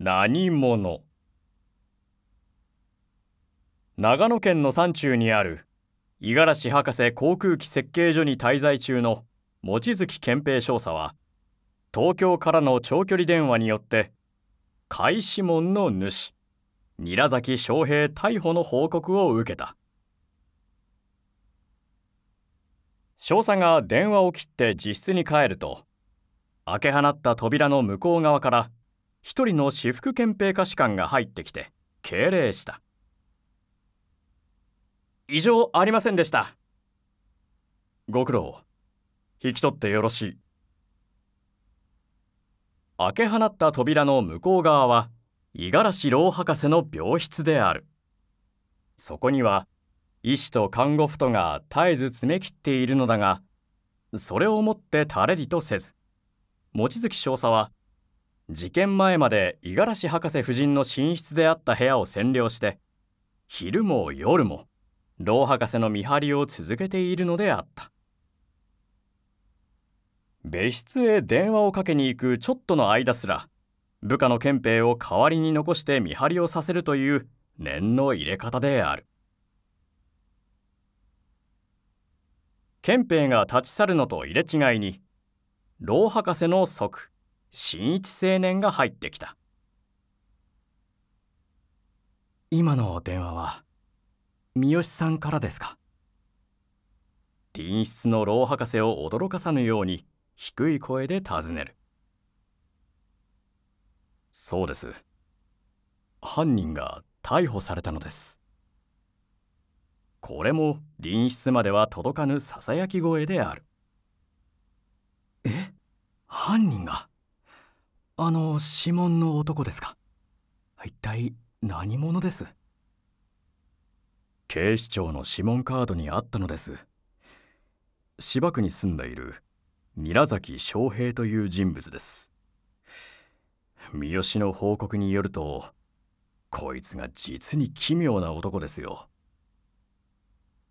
何者長野県の山中にある五十嵐博士航空機設計所に滞在中の望月憲平少佐は東京からの長距離電話によって開始門の主韮崎翔平逮捕の報告を受けた少佐が電話を切って自室に帰ると開け放った扉の向こう側から一人の私服憲兵下士官が入ってきて敬礼した異常ありませんでしたご苦労引き取ってよろしい開け放った扉の向こう側は五十嵐郎博士の病室であるそこには医師と看護婦とが絶えず詰め切っているのだがそれをもって垂れりとせず望月少佐は事件前まで五十嵐博士夫人の寝室であった部屋を占領して昼も夜も老博士の見張りを続けているのであった別室へ電話をかけに行くちょっとの間すら部下の憲兵を代わりに残して見張りをさせるという念の入れ方である憲兵が立ち去るのと入れ違いに老博士の即新一青年が入ってきた今の電話は三好さんからですか隣室の老博士を驚かさぬように低い声で尋ねるそうです犯人が逮捕されたのですこれも隣室までは届かぬささやき声であるえ犯人があの指紋の男ですか一体何者です警視庁の指紋カードにあったのです芝区に住んでいる韮崎翔平という人物です三好の報告によるとこいつが実に奇妙な男ですよ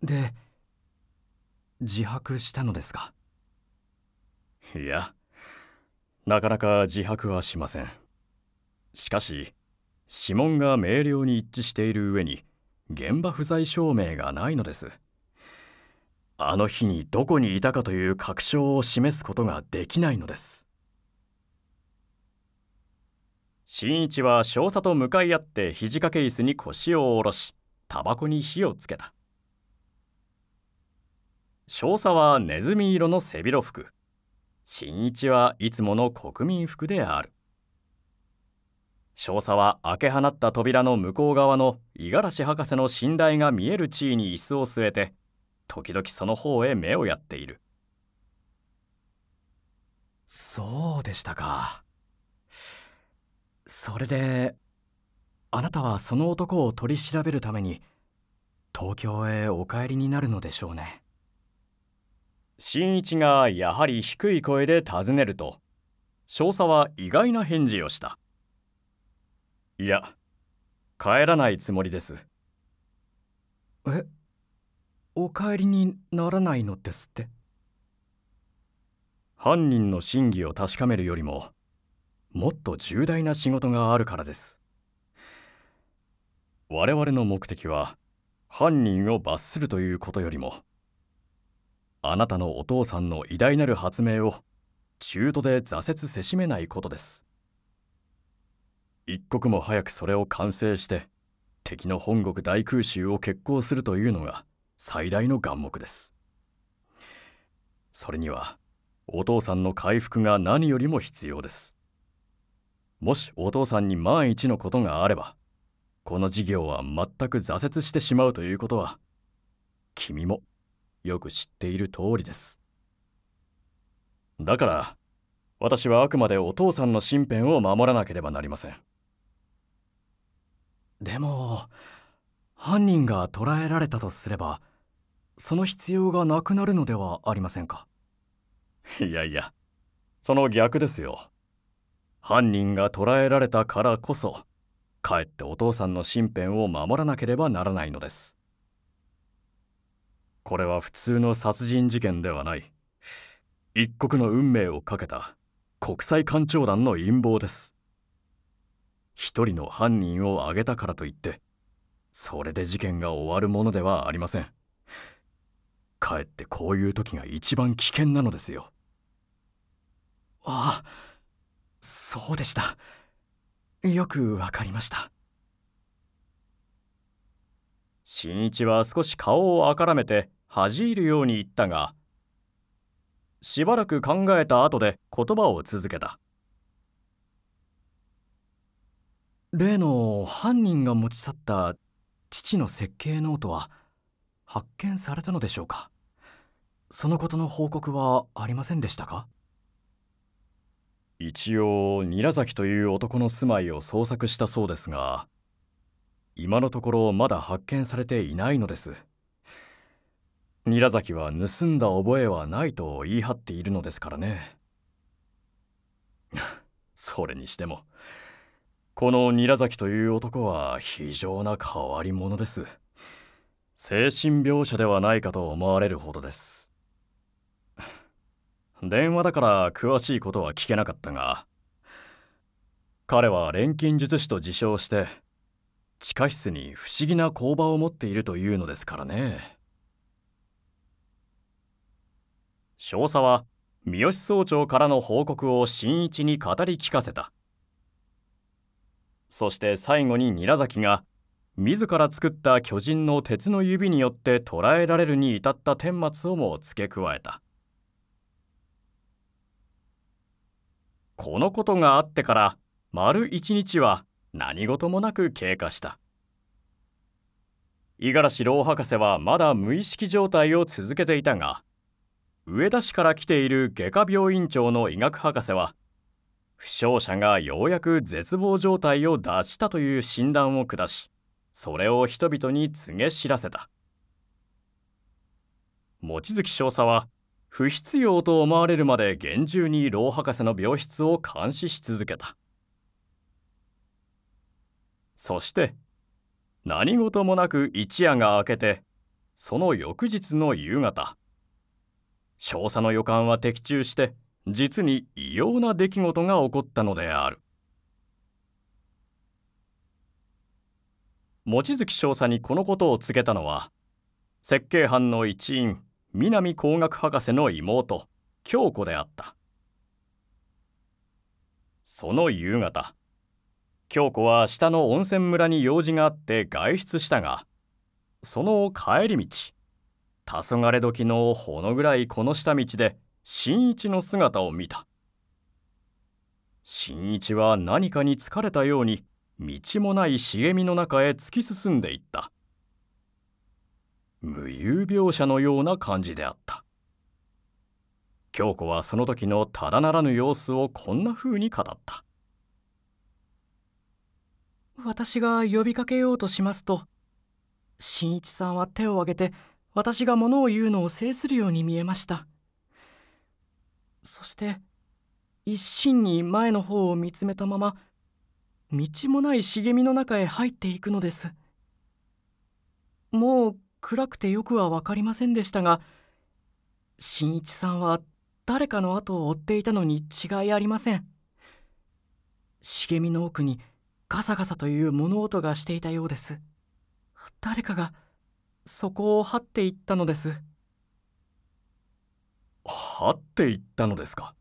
で自白したのですかいやなかなか自白はしませんしかし指紋が明瞭に一致している上に現場不在証明がないのですあの日にどこにいたかという確証を示すことができないのです新一は少佐と向かい合って肘掛け椅子に腰を下ろしタバコに火をつけた少佐はネズミ色の背広服新一はいつもの国民服である少佐は開け放った扉の向こう側の五十嵐博士の寝台が見える地位に椅子を据えて時々その方へ目をやっているそうでしたかそれであなたはその男を取り調べるために東京へお帰りになるのでしょうね新一がやはり低い声で尋ねると少佐は意外な返事をしたいや帰らないつもりですえお帰りにならないのですって犯人の真偽を確かめるよりももっと重大な仕事があるからです我々の目的は犯人を罰するということよりもあなたのお父さんの偉大なる発明を中途で挫折せしめないことです一刻も早くそれを完成して敵の本国大空襲を決行するというのが最大の願目ですそれにはお父さんの回復が何よりも必要ですもしお父さんに万一のことがあればこの事業は全く挫折してしまうということは君もよく知っている通りですだから私はあくまでお父さんの身辺を守らなければなりませんでも犯人が捕らえられたとすればその必要がなくなるのではありませんかいやいやその逆ですよ犯人が捕らえられたからこそかえってお父さんの身辺を守らなければならないのですこれは普通の殺人事件ではない一国の運命をかけた国際官庁団の陰謀です一人の犯人を挙げたからといってそれで事件が終わるものではありませんかえってこういう時が一番危険なのですよああそうでしたよくわかりました新一は少し顔をあからめて恥じるように言ったがしばらく考えた後で言葉を続けた例の犯人が持ち去った父の設計ノートは発見されたのでしょうかそのことの報告はありませんでしたか一応韮崎という男の住まいを捜索したそうですが今のところまだ発見されていないのです韮崎は盗んだ覚えはないと言い張っているのですからね それにしてもこの韮崎という男は非常な変わり者です精神病者ではないかと思われるほどです 電話だから詳しいことは聞けなかったが彼は錬金術師と自称して地下室に不思議な工場を持っているというのですからね少佐は三好総長からの報告を新一に語り聞かせたそして最後に韮崎が自ら作った巨人の鉄の指によって捕らえられるに至った顛末をも付け加えたこのことがあってから丸一日は何事もなく経過した五十嵐老博士はまだ無意識状態を続けていたが上田市から来ている外科病院長の医学博士は負傷者がようやく絶望状態を脱したという診断を下しそれを人々に告げ知らせた望月少佐は不必要と思われるまで厳重に老博士の病室を監視し続けたそして何事もなく一夜が明けてその翌日の夕方少佐の予感は的中して実に異様な出来事が起こったのである望月少佐にこのことを告げたのは設計班の一員南工学博士の妹京子であったその夕方京子は下の温泉村に用事があって外出したがその帰り道黄昏時のほの暗いこの下道で新一の姿を見た新一は何かに疲れたように道もない茂みの中へ突き進んでいった無遊描写のような感じであった京子はその時のただならぬ様子をこんな風に語った「私が呼びかけようとしますと新一さんは手を挙げて私が物を言うのを制するように見えましたそして一心に前の方を見つめたまま道もない茂みの中へ入っていくのですもう暗くてよくは分かりませんでしたが新一さんは誰かの後を追っていたのに違いありません茂みの奥に「ガサガサという物音がしていたようです誰かがそこを這っていったのです這っていったのですか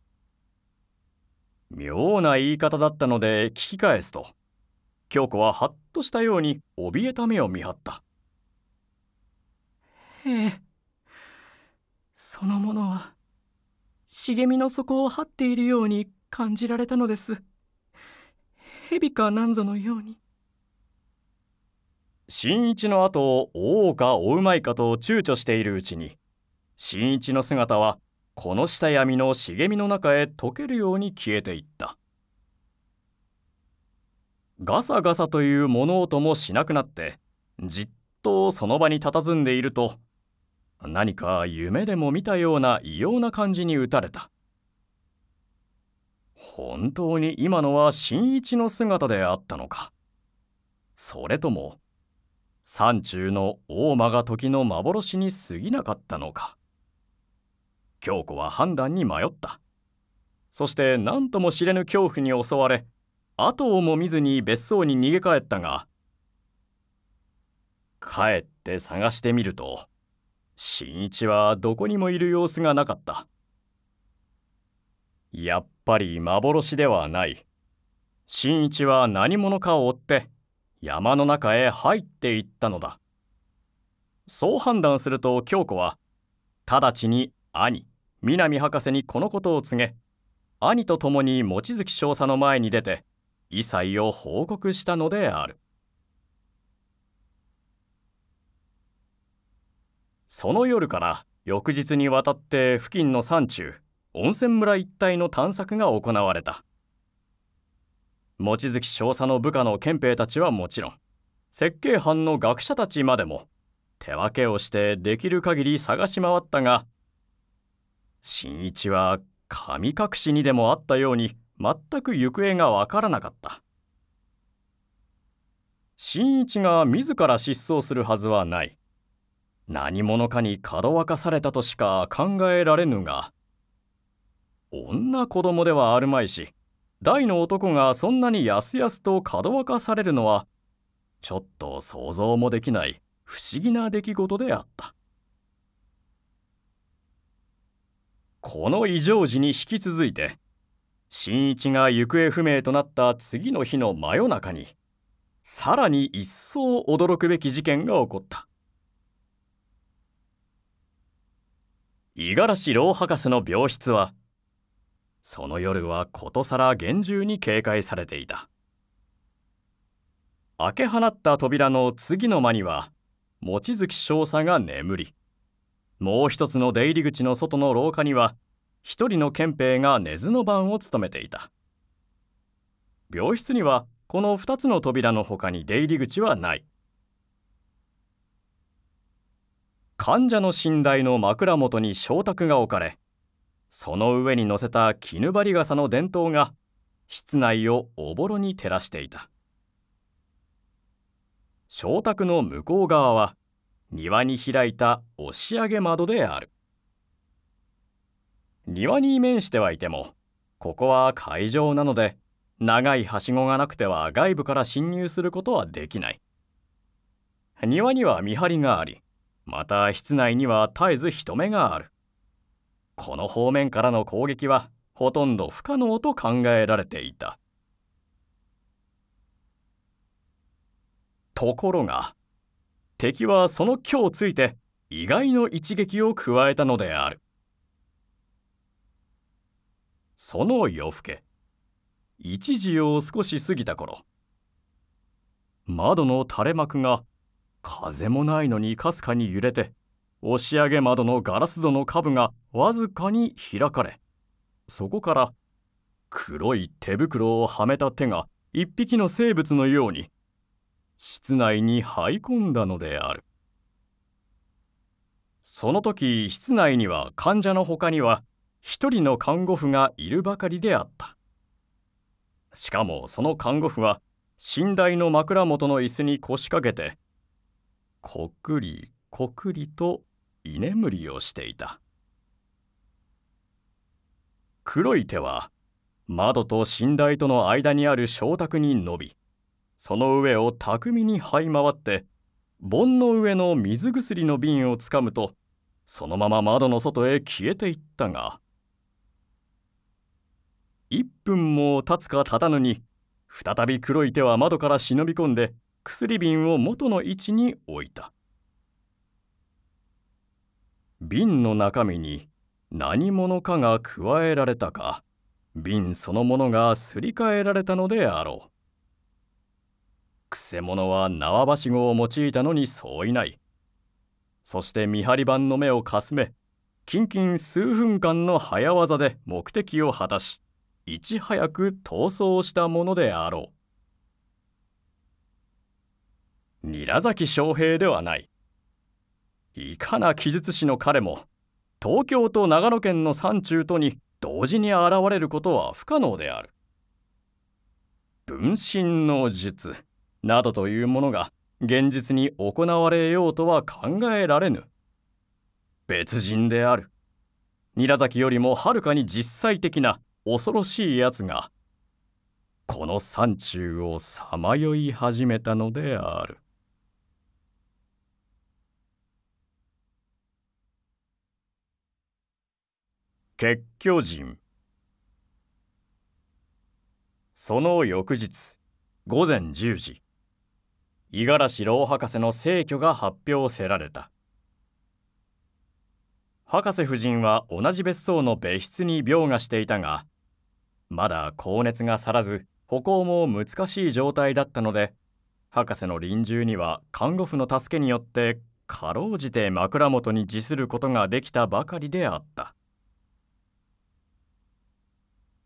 妙な言い方だったので聞き返すと京子はハッとしたように怯えた目を見張ったええそのものは茂みの底を這っているように感じられたのです蛇かなんぞのように新一の後を追おうか追うまいかと躊躇しているうちに新一の姿はこの下闇の茂みの中へ溶けるように消えていったガサガサという物音もしなくなってじっとその場に佇んでいると何か夢でも見たような異様な感じに打たれた本当に今のは新一の姿であったのかそれとも山中の大間が時の幻に過ぎなかったのか京子は判断に迷ったそして何とも知れぬ恐怖に襲われ後をも見ずに別荘に逃げ帰ったが帰って探してみると新一はどこにもいる様子がなかったやっぱり幻ではない新一は何者かを追って山の中へ入っていったのだそう判断すると京子は直ちに兄南博士にこのことを告げ兄と共に望月少佐の前に出て異彩を報告したのであるその夜から翌日にわたって付近の山中温泉村一帯の探索が行われた望月少佐の部下の憲兵たちはもちろん設計班の学者たちまでも手分けをしてできる限り探し回ったが新一は神隠しにでもあったように全く行方がわからなかった新一が自ら失踪するはずはない何者かにかどわかされたとしか考えられぬが女子供ではあるまいし大の男がそんなにやすやすとかどわかされるのはちょっと想像もできない不思議な出来事であったこの異常時に引き続いて新一が行方不明となった次の日の真夜中にさらに一層驚くべき事件が起こった五十嵐老博士の病室はその夜はことさら厳重に警戒されていた開け放った扉の次の間には望月少佐が眠りもう一つの出入り口の外の廊下には一人の憲兵が根津の番を務めていた病室にはこの2つの扉のほかに出入り口はない患者の寝台の枕元に承卓が置かれその上に乗せた絹張笠の伝統が室内をおぼろに照らしていた正宅の向こう側は庭に開いた押し上げ窓である庭に面してはいてもここは会場なので長いはしごがなくては外部から侵入することはできない庭には見張りがありまた室内には絶えず人目があるこの方面からの攻撃はほとんど不可能と考えられていたところが敵はその虚をついて意外の一撃を加えたのであるその夜更け一時を少し過ぎた頃窓の垂れ幕が風もないのにかすかに揺れて押上窓のガラス戸の下部がわずかに開かれそこから黒い手袋をはめた手が一匹の生物のように室内に這い込んだのであるその時室内には患者の他には一人の看護婦がいるばかりであったしかもその看護婦は寝台の枕元の椅子に腰掛けてこっくりこっくりと居眠りをしていた黒い手は窓と寝台との間にある床卓に伸びその上を巧みに這い回って盆の上の水薬の瓶をつかむとそのまま窓の外へ消えていったが1分も経つか経たぬに再び黒い手は窓から忍び込んで薬瓶を元の位置に置いた。瓶の中身に何者かが加えられたか瓶そのものがすり替えられたのであろう。くせ者は縄ばしごを用いたのにそういない。そして見張り番の目をかすめ、キン数分間の早業で目的を果たし、いち早く逃走したものであろう。韮崎翔平ではない。いかな記述師の彼も東京と長野県の山中とに同時に現れることは不可能である。分身の術などというものが現実に行われようとは考えられぬ。別人である。韮崎よりもはるかに実際的な恐ろしい奴がこの山中をさまよい始めたのである。結局人その翌日午前10時五十嵐老博士の逝去が発表せられた博士夫人は同じ別荘の別室に病がしていたがまだ高熱が去らず歩行も難しい状態だったので博士の臨終には看護婦の助けによってかろうじて枕元に自することができたばかりであった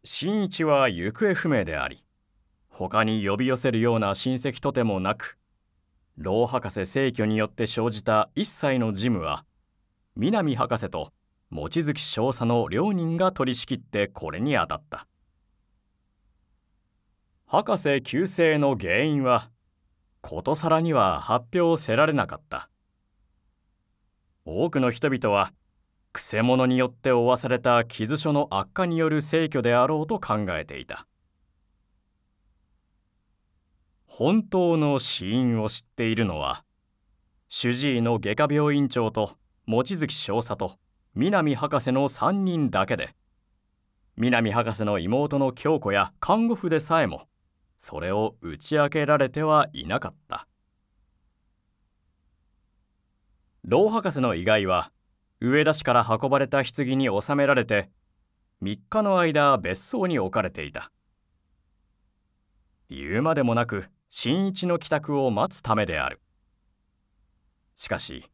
新一は行方不明であり他に呼び寄せるような親戚とてもなく老博士逝去によって生じた一切の事務は南博士と望月少佐の両人が取り仕切ってこれに当たった博士急性の原因はことさらには発表せられなかった多くの人々はくせ者によって負わされた傷所の悪化による逝去であろうと考えていた本当の死因を知っているのは主治医の外科病院長と望月少佐と南博士の3人だけで南博士の妹の京子や看護婦でさえもそれを打ち明けられてはいなかった老博士の意外は上田市から運ばれた棺に収められて3日の間別荘に置かれていた言うまでもなく新一の帰宅を待つためであるしかし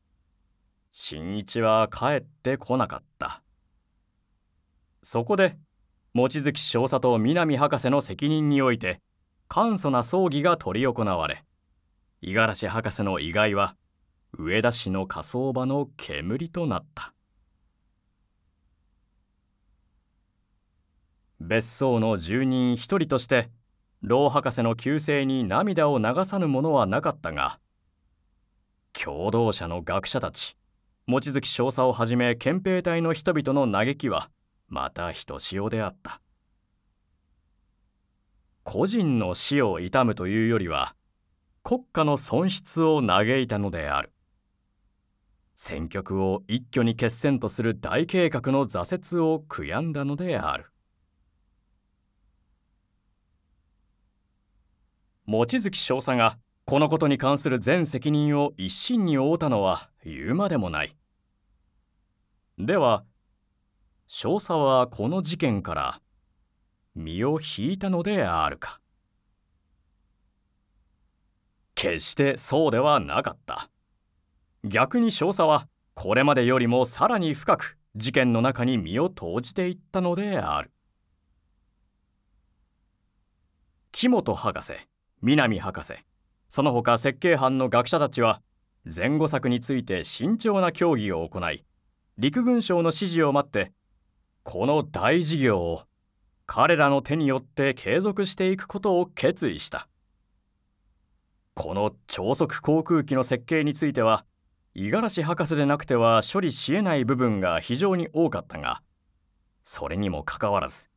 新一は帰ってこなかったそこで望月少佐と南博士の責任において簡素な葬儀が執り行われ五十嵐博士の遺骸は上田市の火葬場の煙となった別荘の住人一人として老博士の旧姓に涙を流さぬものはなかったが共同者の学者たち望月少佐をはじめ憲兵隊の人々の嘆きはまたひとしおであった個人の死を悼むというよりは国家の損失を嘆いたのである戦局を一挙に決戦とする大計画の挫折を悔やんだのである望月少佐がこのことに関する全責任を一身に負うたのは言うまでもないでは少佐はこの事件から身を引いたのであるか決してそうではなかった逆に少佐はこれまでよりもさらに深く事件の中に身を投じていったのである木本博士南博士その他設計班の学者たちは前後策について慎重な協議を行い陸軍省の指示を待ってこの大事業を彼らの手によって継続していくことを決意したこの超速航空機の設計については五十嵐博士でなくては処理しえない部分が非常に多かったがそれにもかかわらず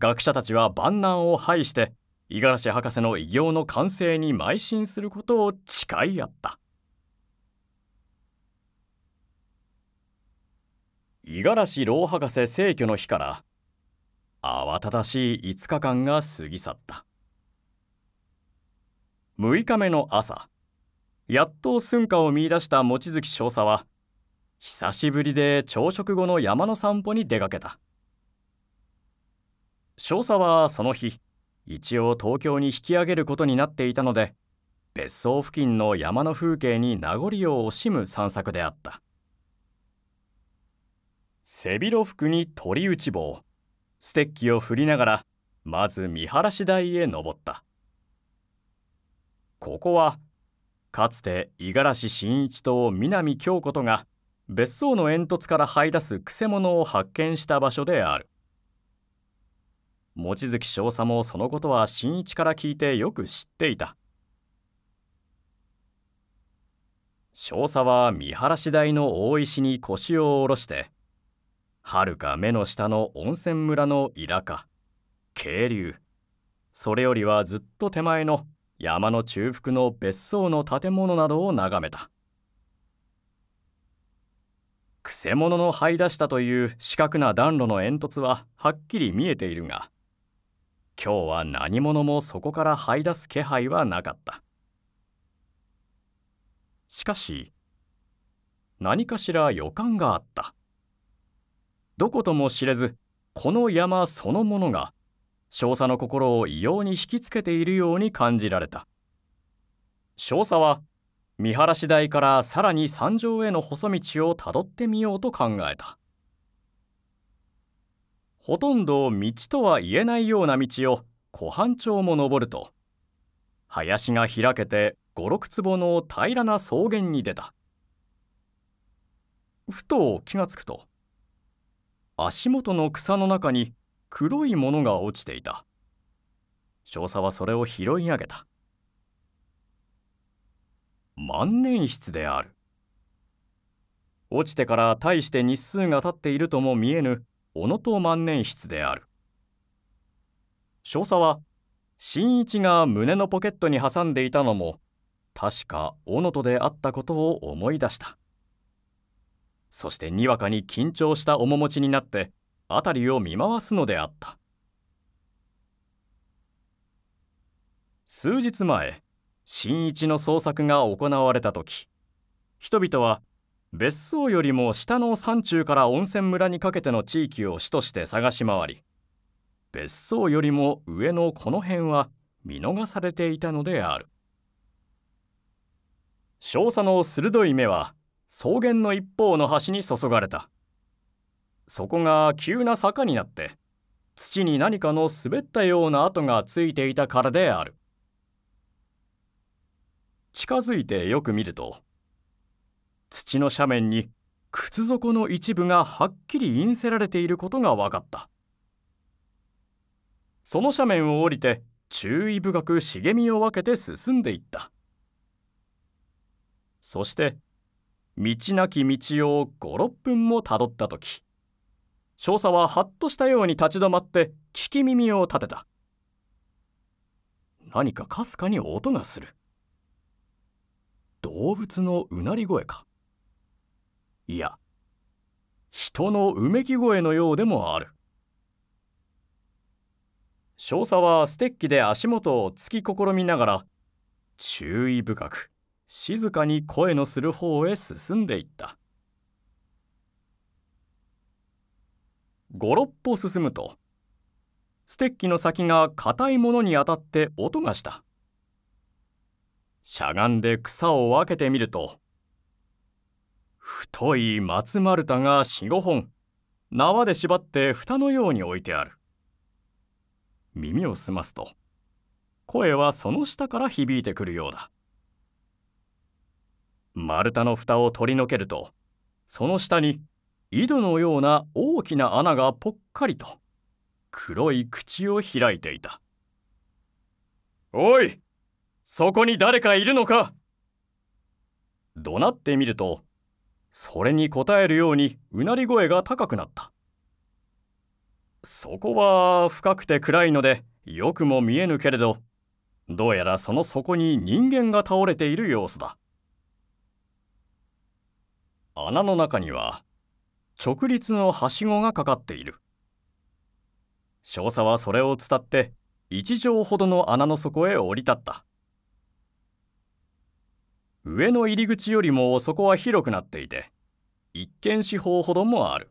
学者たちは万難を排して五十嵐博士の偉業の完成に邁進することを誓い合った五十嵐老博士逝去の日から慌ただしい5日間が過ぎ去った6日目の朝やっと寸暇を見いだした望月少佐は久しぶりで朝食後の山の散歩に出かけた少佐はその日一応東京に引き上げることになっていたので別荘付近の山の風景に名残を惜しむ散策であった背広服に鳥打ち棒ステッキを振りながらまず見晴らし台へ登ったここはかつて五十嵐真一と南京子とが別荘の煙突から這い出すくせ者を発見した場所である望月少佐もそのことは真一から聞いてよく知っていた少佐は見晴らし台の大石に腰を下ろしてはるか目の下の温泉村のイラカ渓流それよりはずっと手前の山の中腹の別荘の建物などを眺めたくせ者の這い出したという四角な暖炉の煙突ははっきり見えているが今日は何者もそこから這い出す気配はなかったしかし何かしら予感があったどことも知れずこの山そのものが少佐の心を異様に引きつけているように感じられた少佐は見晴らし台からさらに山上への細道をたどってみようと考えたほとんど道とは言えないような道を湖畔町も登ると林が開けて56坪の平らな草原に出たふと気がつくと足元の草の中に黒いものが落ちていた少佐はそれを拾い上げた万年筆である落ちてから大して日数が経っているとも見えぬ小野と万年筆である少佐は新一が胸のポケットに挟んでいたのも確か小野とであったことを思い出したそしてにわかに緊張した面持ちになって辺りを見回すのであった数日前新一の捜索が行われた時人々は別荘よりも下の山中から温泉村にかけての地域を主として探し回り別荘よりも上のこの辺は見逃されていたのである少佐の鋭い目は草原の一方の端に注がれたそこが急な坂になって土に何かの滑ったような跡がついていたからである近づいてよく見ると土の斜面に靴底の一部がはっきり印せられていることが分かったその斜面を降りて注意深く茂みを分けて進んでいったそして道なき道を56分もたどった時少佐ははっとしたように立ち止まって聞き耳を立てた何かかすかに音がする動物のうなり声かいや人のうめき声のようでもある少佐はステッキで足元を突き試みながら注意深く静かに声のする方へ進んでいった五六歩進むとステッキの先が硬いものに当たって音がしたしゃがんで草を分けてみると太い松丸太が45本縄で縛って蓋のように置いてある耳を澄ますと声はその下から響いてくるようだ丸太の蓋を取り除けるとその下に井戸のような大きな穴がぽっかりと黒い口を開いていたおいそこに誰かいるのか怒鳴ってみるとそれに応えるようにうなり声が高くなったそこは深くて暗いのでよくも見えぬけれどどうやらその底に人間が倒れている様子だ穴の中には直立のはしごがかかっている少佐はそれを伝って1畳ほどの穴の底へ降り立った上の入り口よりもそこは広くなっていて一見四方ほどもある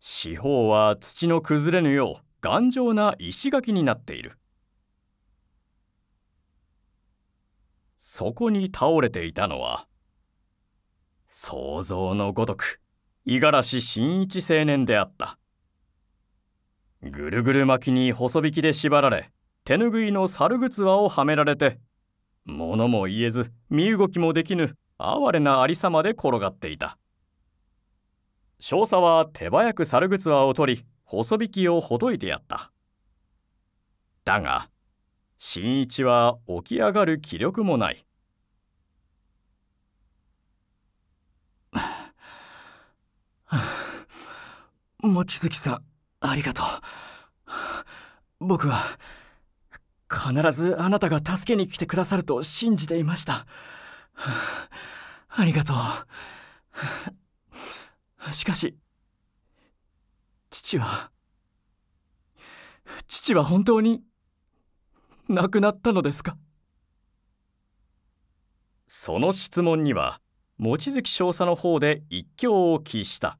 四方は土の崩れぬよう頑丈な石垣になっているそこに倒れていたのは想像のごとく五十嵐新一青年であったぐるぐる巻きに細引きで縛られ手ぬぐいの猿靴輪をはめられて物も言えず身動きもできぬ哀れなありさまで転がっていた少佐は手早く猿靴輪を取り細引きをほどいてやっただが新一は起き上がる気力もない 望月さんありがとう 僕は必ずあなたが助けに来てくださると信じていました ありがとうしかし父は父は本当に亡くなったのですかその質問には望月少佐の方で一興を期した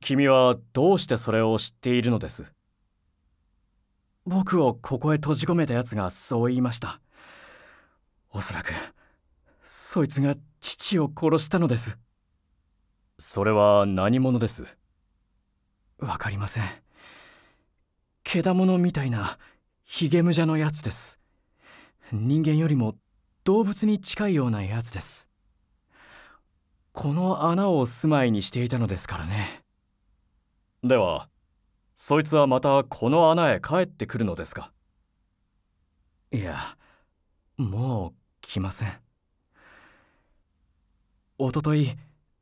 君はどうしてそれを知っているのです僕をここへ閉じ込めたやつがそう言いましたおそらくそいつが父を殺したのですそれは何者ですわかりませんけだものみたいなヒゲムジャのやつです人間よりも動物に近いようなやつですこの穴を住まいにしていたのですからねではそいつはまたこの穴へ帰ってくるのですかいやもう来ませんおととい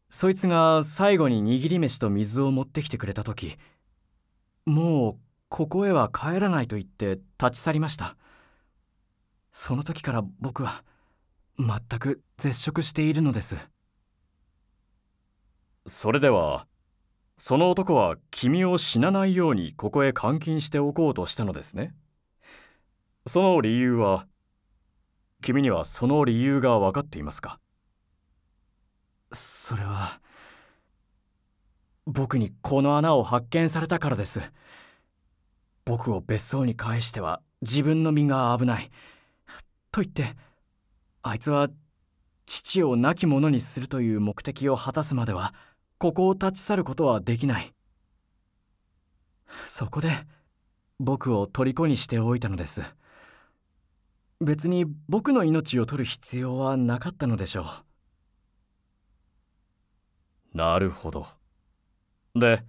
そいつが最後に握り飯と水を持ってきてくれた時もうここへは帰らないと言って立ち去りましたその時から僕は全く絶食しているのですそれではその男は君を死なないようにここへ監禁しておこうとしたのですねその理由は君にはその理由が分かっていますかそれは僕にこの穴を発見されたからです僕を別荘に返しては自分の身が危ないと言ってあいつは父を亡き者にするという目的を果たすまではここを立ち去ることはできないそこで僕を虜にしておいたのです別に僕の命を取る必要はなかったのでしょうなるほどで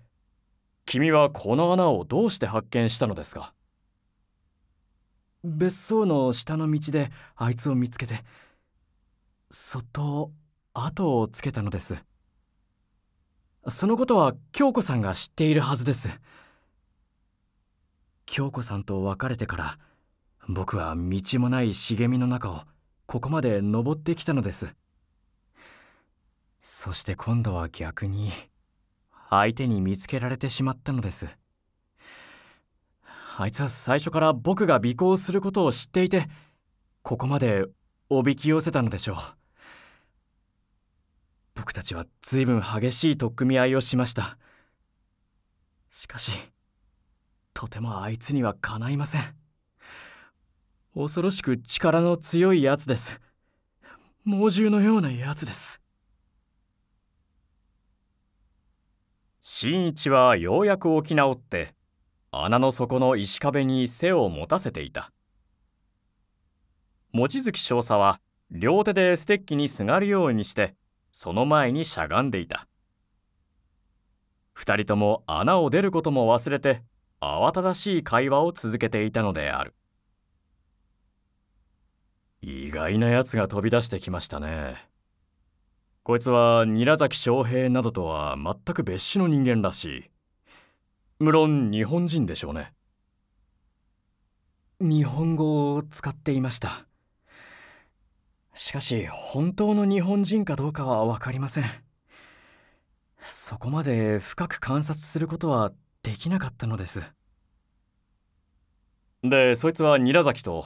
君はこの穴をどうして発見したのですか別荘の下の道であいつを見つけてそっと後をつけたのですそのことは京子さんが知っているはずです京子さんと別れてから僕は道もない茂みの中をここまで登ってきたのですそして今度は逆に相手に見つけられてしまったのですあいつは最初から僕が尾行することを知っていてここまでおびき寄せたのでしょう僕たちは随分激しい取っ組み合いをしましたしかしとてもあいつにはかないません恐ろしく力の強いやつです猛獣のようなやつです新一はようやく起き直って穴の底の石壁に背を持たせていた望月少佐は両手でステッキにすがるようにしてその前にしゃがんでいた2人とも穴を出ることも忘れて慌ただしい会話を続けていたのである意外なやつが飛び出してきましたねこいつは韮崎翔平などとは全く別種の人間らしい無論日本人でしょうね日本語を使っていましたしかし本当の日本人かどうかは分かりませんそこまで深く観察することはできなかったのですでそいつは韮崎と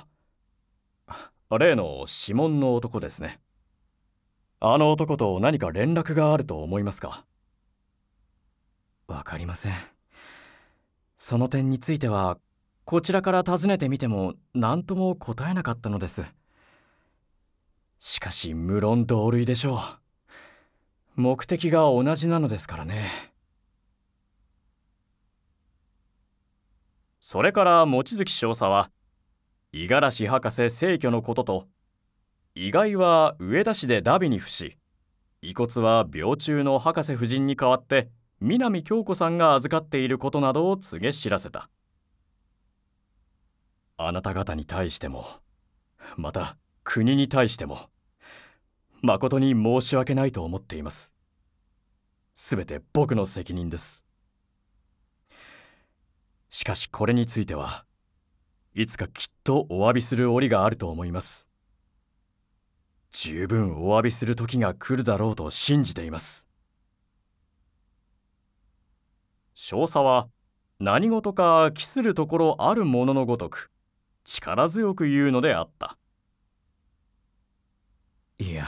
例の指紋の男ですねあの男と何か連絡があると思いますかわかりませんその点についてはこちらから尋ねてみても何とも答えなかったのですしかし無論同類でしょう目的が同じなのですからねそれから望月少佐は五十嵐博士逝去のことと意外は上田市でダビに付し遺骨は病中の博士夫人に代わって南京子さんが預かっていることなどを告げ知らせたあなた方に対してもまた国に対しても誠に申し訳ないと思っていますすべて僕の責任ですしかしこれについてはいつかきっとお詫びする折があると思います十分お詫びする時が来るだろうと信じています少佐は何事か期するところあるもののごとく力強く言うのであったいや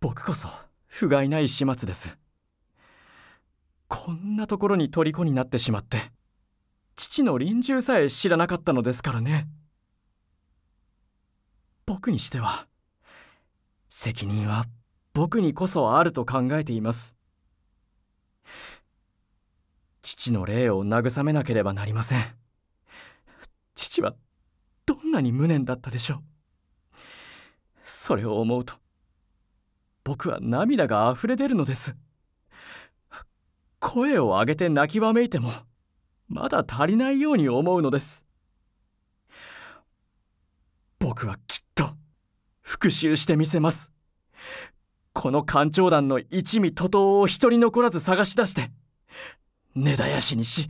僕こそ不甲斐ない始末ですこんなところに虜になってしまって父の臨終さえ知らなかったのですからね僕にしては責任は僕にこそあると考えています父の霊を慰めなければなりません父はどんなに無念だったでしょうそれを思うと僕は涙が溢れ出るのです声を上げて泣きわめいてもまだ足りないように思うのです僕はきっと復讐してみせますこの官庁団の一味徒党を一人残らず探し出して根絶やしにし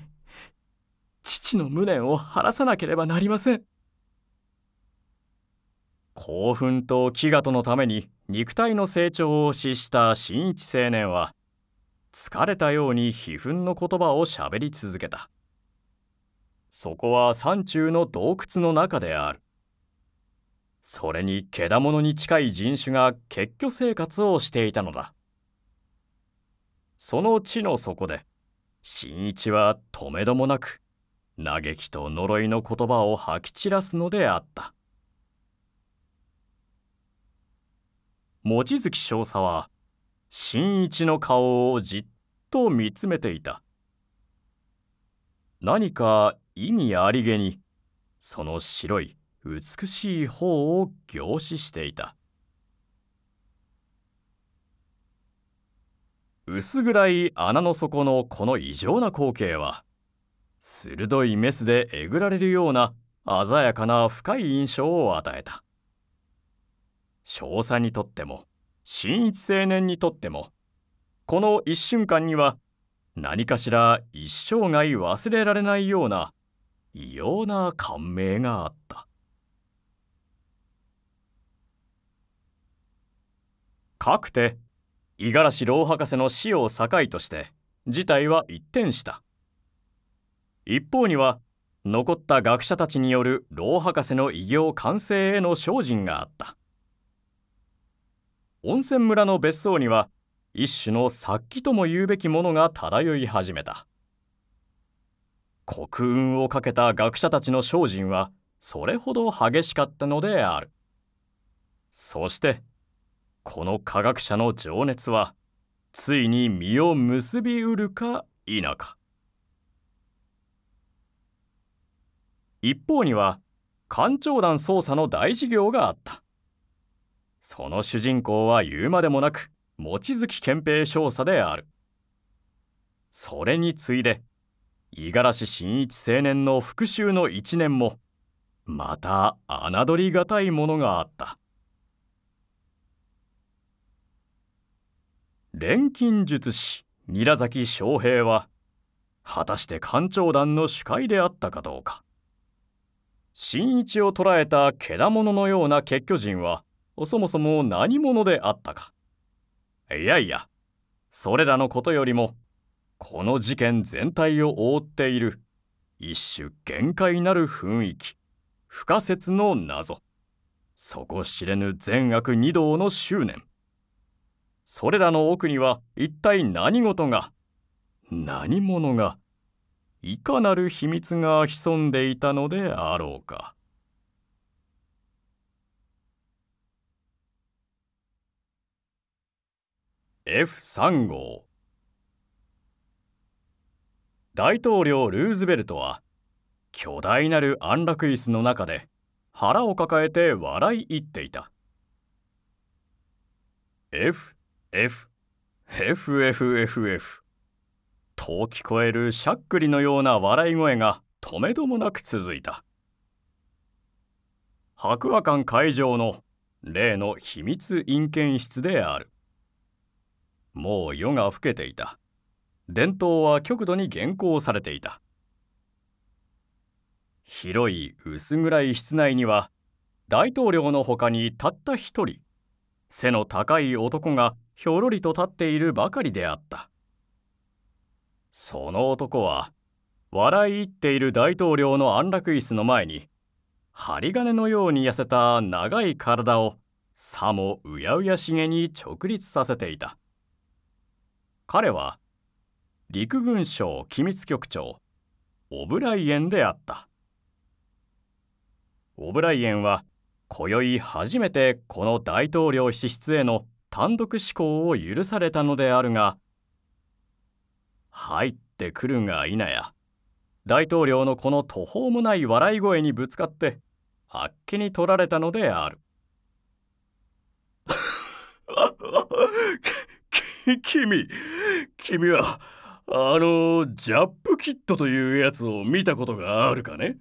父の無念を晴らさなければなりません。興奮と飢餓とのために肉体の成長を失した新一青年は疲れたように悲憤の言葉を喋り続けたそこは山中の洞窟の中であるそれにけだものに近い人種が結居生活をしていたのだその地の底で新一はとめどもなく嘆きと呪いの言葉を吐き散らすのであった望月少佐は新一の顔をじっと見つめていた何か意味ありげにその白い美しい方を凝視していた薄暗い穴の底のこの異常な光景は鋭いメスでえぐられるような鮮やかな深い印象を与えた少佐にとっても新一青年にとってもこの一瞬間には何かしら一生涯忘れられないような異様な感銘があったかくて五十嵐老博士の死を境として事態は一転した一方には残った学者たちによる老博士の偉業完成への精進があった温泉村の別荘には一種の殺気とも言うべきものが漂い始めた国運をかけた学者たちの精進はそれほど激しかったのであるそしてこの科学者の情熱はついに実を結びうるか否か一方には官庁団捜査の大事業があったその主人公は言うまでもなく望月憲平少佐であるそれに次いで五十嵐真一青年の復讐の一年もまた侮りがたいものがあった錬金術師韮崎翔平は果たして官庁団の主会であったかどうか真一を捕らえた獣のような結巨人はそもそも何者であったかいやいやそれらのことよりもこの事件全体を覆っている一種限界なる雰囲気不可説の謎底知れぬ善悪二道の執念それらの奥には一体何事が何者がいかなる秘密が潜んでいたのであろうか。F3 号大統領ルーズベルトは巨大なる安楽椅子の中で腹を抱えて笑い言っていた FFFFFF と聞こえるしゃっくりのような笑い声がとめどもなく続いた白亜館会場の例の秘密陰検室であるもう夜が更けていた伝統は極度に厳行されていた広い薄暗い室内には大統領のほかにたった一人背の高い男がひょろりと立っているばかりであったその男は笑い入っている大統領の安楽椅子の前に針金のように痩せた長い体をさもうやうやしげに直立させていた彼は陸軍省機密局長オブライエンであったオブライエンは今宵初めてこの大統領資質への単独志向を許されたのであるが入ってくるが否や大統領のこの途方もない笑い声にぶつかってあっけに取られたのである 君君はあのジャップキットというやつを見たことがあるかね、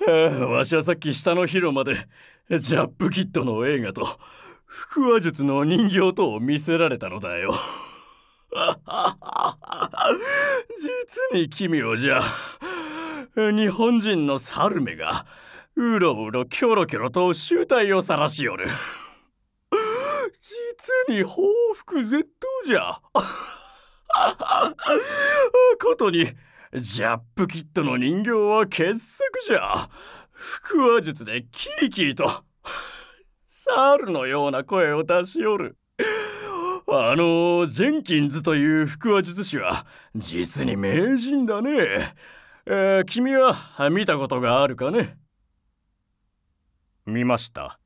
わしはさっき下の広間でジャップキットの映画と腹話術の人形とを見せられたのだよ 実に奇妙じゃ日本人のサルメがうろうろキョロキョロと醜態をらしよる実に報復絶当じゃ。ことに、ジャップキットの人形は傑作じゃ。腹話術でキーキーと、猿のような声を出しよる。あの、ジェンキンズという腹話術師は、実に名人だね。えー、君は見たことがあるかね見ました。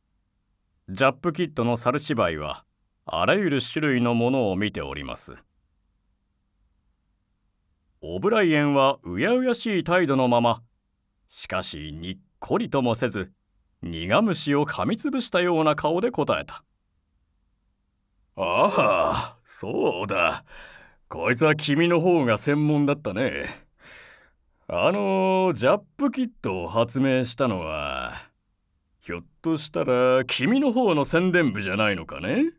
ジャップキットの猿芝居はあらゆる種類のものを見ておりますオブライエンはうやうやしい態度のまましかしにっこりともせず苦虫を噛みつぶしたような顔で答えたああそうだこいつは君の方が専門だったねあのジャップキットを発明したのはひょっとしたら君の方の宣伝部じゃないのかね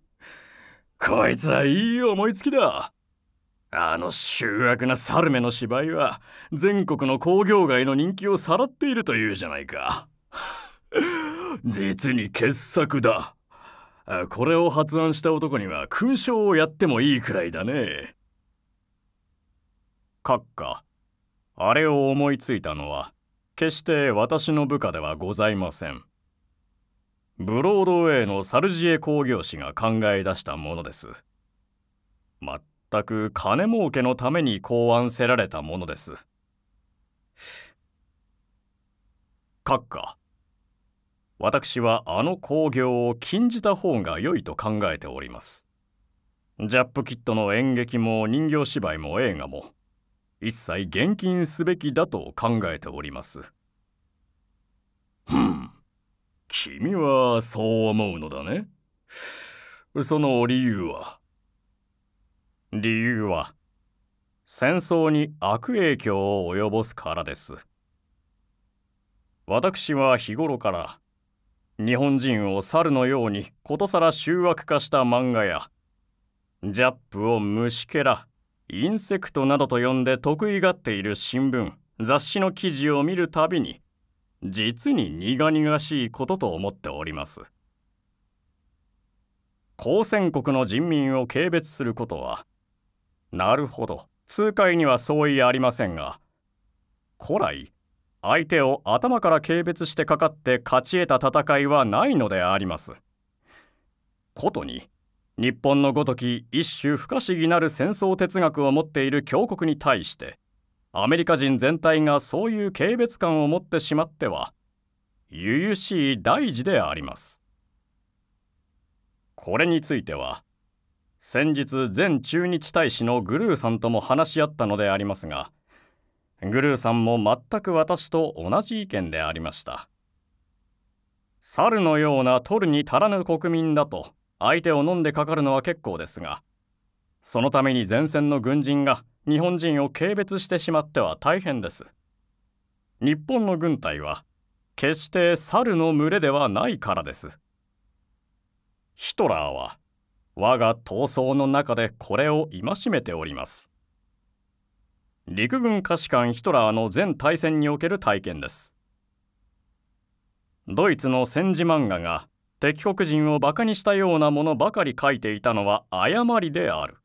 こいつはいい思いつきだあの醜悪なサルメの芝居は全国の工業街の人気をさらっているというじゃないか実に傑作だこれを発案した男には勲章をやってもいいくらいだね閣下あれを思いついたのは決して私の部下ではございませんブロードウェイのサルジエ工業士が考え出したものです全く金儲けのために考案せられたものです閣下私はあの興行を禁じた方が良いと考えておりますジャップキットの演劇も人形芝居も映画も一切現金すべきだと考えておりますふん君はそう思うのだね。その理由は理由は戦争に悪影響を及ぼすからです。私は日頃から日本人を猿のようにことさら醜悪化した漫画やジャップを虫けらインセクトなどと呼んで得意がっている新聞雑誌の記事を見るたびに実に苦々しいことと思っております交戦国の人民を軽蔑することはなるほど痛快には相違ありませんが古来相手を頭から軽蔑してかかって勝ち得た戦いはないのであります。ことに日本のごとき一種不可思議なる戦争哲学を持っている強国に対してアメリカ人全体がそういう軽蔑感を持ってしまっては由々しい大事であります。これについては先日前駐日大使のグルーさんとも話し合ったのでありますがグルーさんも全く私と同じ意見でありました猿のような取るに足らぬ国民だと相手を飲んでかかるのは結構ですがそのために前線の軍人が日本人を軽蔑してしまっては大変です日本の軍隊は決して猿の群れではないからですヒトラーは我が闘争の中でこれを戒めております陸軍下士官ヒトラーの全対戦における体験ですドイツの戦時漫画が敵国人をバカにしたようなものばかり書いていたのは誤りである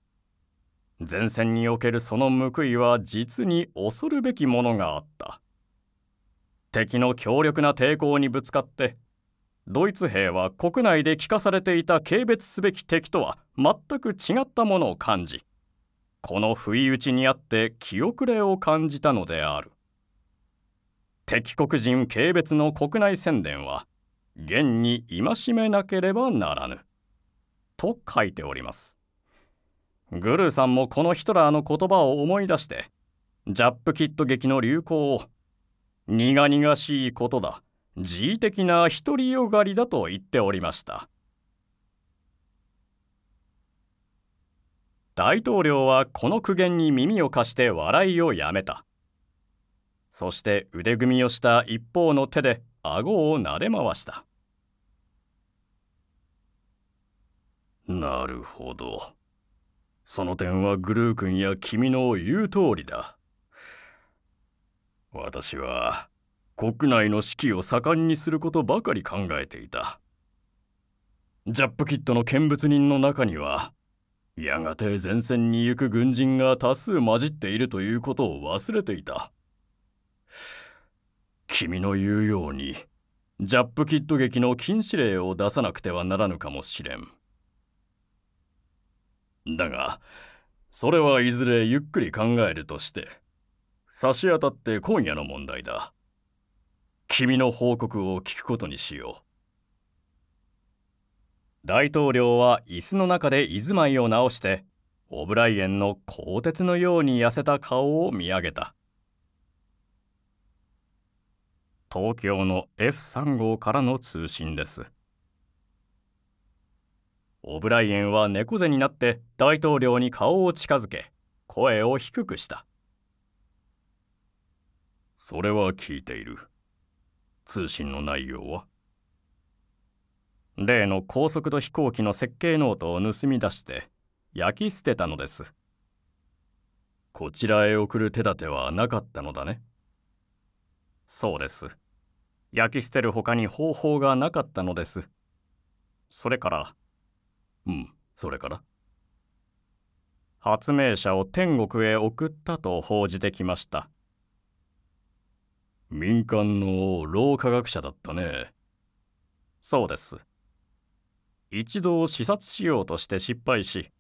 前線におけるその報いは実に恐るべきものがあった敵の強力な抵抗にぶつかってドイツ兵は国内で聞かされていた軽蔑すべき敵とは全く違ったものを感じこの不意打ちにあって気遅れを感じたのである敵国人軽蔑の国内宣伝は現に戒めなければならぬと書いておりますグルーさんもこのヒトラーの言葉を思い出してジャップキット劇の流行を苦々しいことだ恣意的な独りよがりだと言っておりました大統領はこの苦言に耳を貸して笑いをやめたそして腕組みをした一方の手で顎を撫で回したなるほど。その点はグルー君や君の言う通りだ。私は国内の士気を盛んにすることばかり考えていた。ジャップキットの見物人の中には、やがて前線に行く軍人が多数混じっているということを忘れていた。君の言うように、ジャップキット劇の禁止令を出さなくてはならぬかもしれん。だがそれはいずれゆっくり考えるとして差し当たって今夜の問題だ君の報告を聞くことにしよう大統領は椅子の中で居住まいを直してオブライエンの鋼鉄のように痩せた顔を見上げた東京の F3 号からの通信ですオブライエンは猫背になって大統領に顔を近づけ声を低くしたそれは聞いている通信の内容は例の高速度飛行機の設計ノートを盗み出して焼き捨てたのですこちらへ送る手立てはなかったのだねそうです焼き捨てる他に方法がなかったのですそれからうんそれから発明者を天国へ送ったと報じてきました民間の老科学者だったねそうです一度視察しようとして失敗し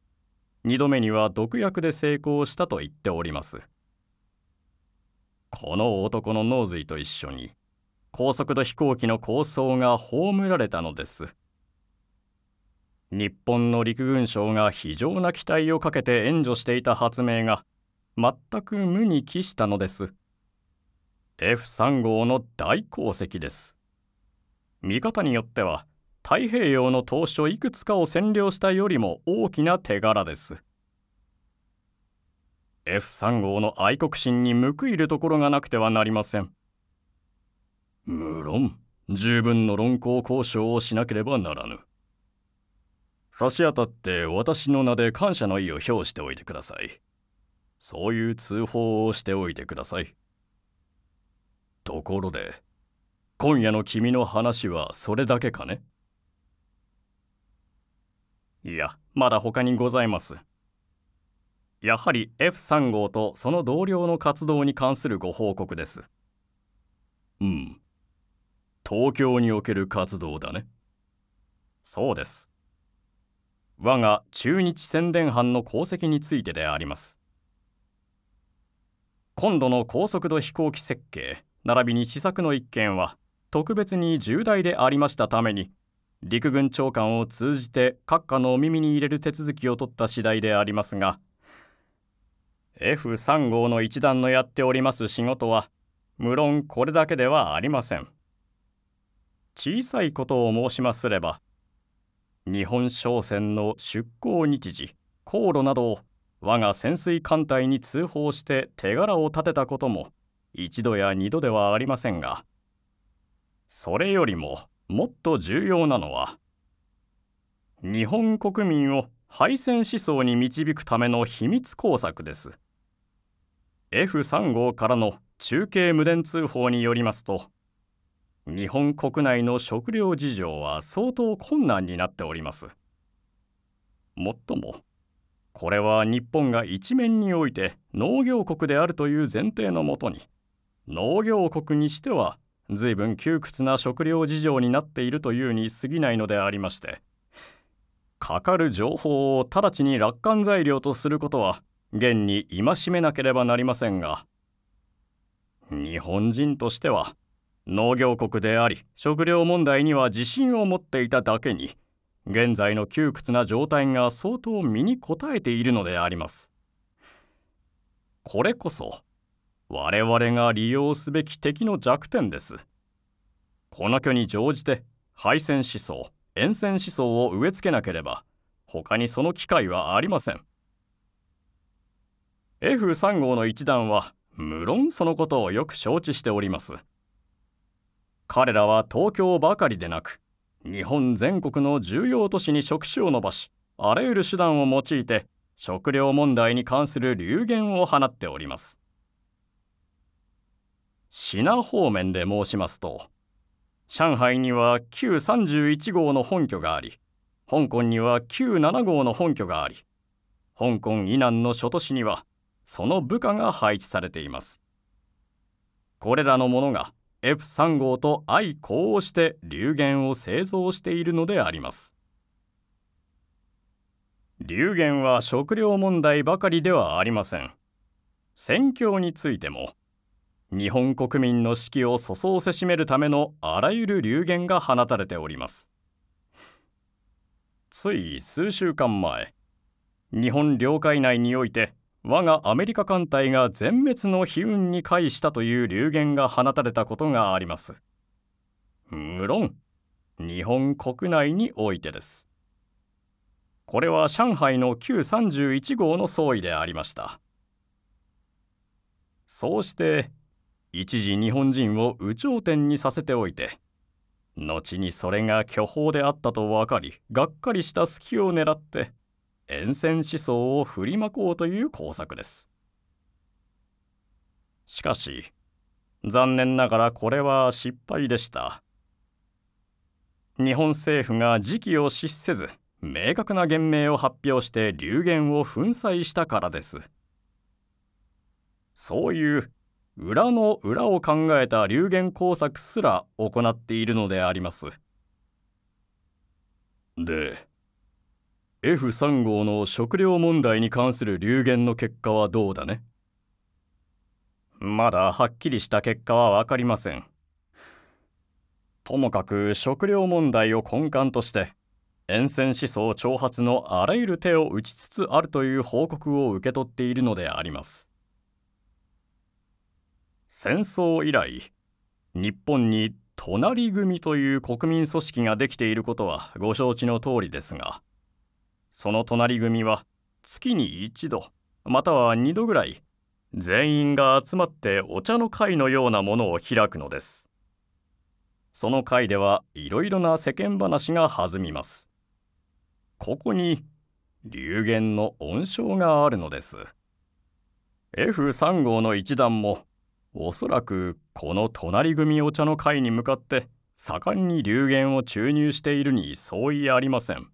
2度目には毒薬で成功したと言っておりますこの男の脳髄と一緒に高速度飛行機の構想が葬られたのです日本の陸軍省が非常な期待をかけて援助していた発明が全く無に帰したのです F3 号の大功績です見方によっては太平洋の島しいくつかを占領したよりも大きな手柄です F3 号の愛国心に報いるところがなくてはなりません無論十分の論考交渉をしなければならぬ差し当たって私の名で感謝の意を表しておいてください。そういう通報をしておいてください。ところで、今夜の君の話はそれだけかねいや、まだ他にございます。やはり F3 号とその同僚の活動に関するご報告です。うん。東京における活動だね。そうです。我が中日宣伝班の功績についてであります今度の高速度飛行機設計並びに試作の一件は特別に重大でありましたために陸軍長官を通じて閣下のお耳に入れる手続きを取った次第でありますが F3 号の一団のやっております仕事は無論これだけではありません。小さいことを申しますれば日本商船の出港日時航路などを我が潜水艦隊に通報して手柄を立てたことも一度や二度ではありませんがそれよりももっと重要なのは日本国民を敗戦思想に導くための秘密工作です F3 号からの中継無電通報によりますと日本国内の食料事情は相当困難になっておりますもっともこれは日本が一面において農業国であるという前提のもとに農業国にしては随分窮屈な食料事情になっているというに過ぎないのでありましてかかる情報を直ちに楽観材料とすることは現に戒めなければなりませんが日本人としては農業国であり食料問題には自信を持っていただけに現在の窮屈な状態が相当身に応えているのであります。これこそ我々が利用すべき敵の弱点です。この虚に乗じて敗戦思想沿線思想を植え付けなければ他にその機会はありません F3 号の一団は無論そのことをよく承知しております彼らは東京ばかりでなく日本全国の重要都市に触手を伸ばしあらゆる手段を用いて食料問題に関する流言を放っております品方面で申しますと上海には Q31 号の本拠があり香港には Q7 号の本拠があり香港以南の諸都市にはその部下が配置されていますこれらのものが F3 号と相呼応して流言を製造しているのであります。流言は食料問題ばかりではありません。戦況についても日本国民の士気を粗相せしめるためのあらゆる流言が放たれております。つい数週間前日本領海内において我がアメリカ艦隊が全滅の悲運に介したという流言が放たれたことがあります無論日本国内においてですこれは上海の Q31 号の総意でありましたそうして一時日本人を有頂天にさせておいて後にそれが巨峰であったと分かりがっかりした隙を狙って沿線思想を振りまこうという工作ですしかし残念ながらこれは失敗でした日本政府が時期を失せず明確な言明を発表して流言を粉砕したからですそういう裏の裏を考えた流言工作すら行っているのでありますで F3 号の食料問題に関する流言の結果はどうだねまだはっきりした結果は分かりませんともかく食料問題を根幹として沿線思想挑発のあらゆる手を打ちつつあるという報告を受け取っているのであります戦争以来日本に隣組という国民組織ができていることはご承知の通りですがその隣組は月に一度または二度ぐらい全員が集まってお茶の会のようなものを開くのですその会ではいろいろな世間話が弾みますここに流言の温床があるのです F3 号の一団もおそらくこの隣組お茶の会に向かって盛んに流言を注入しているに相違ありません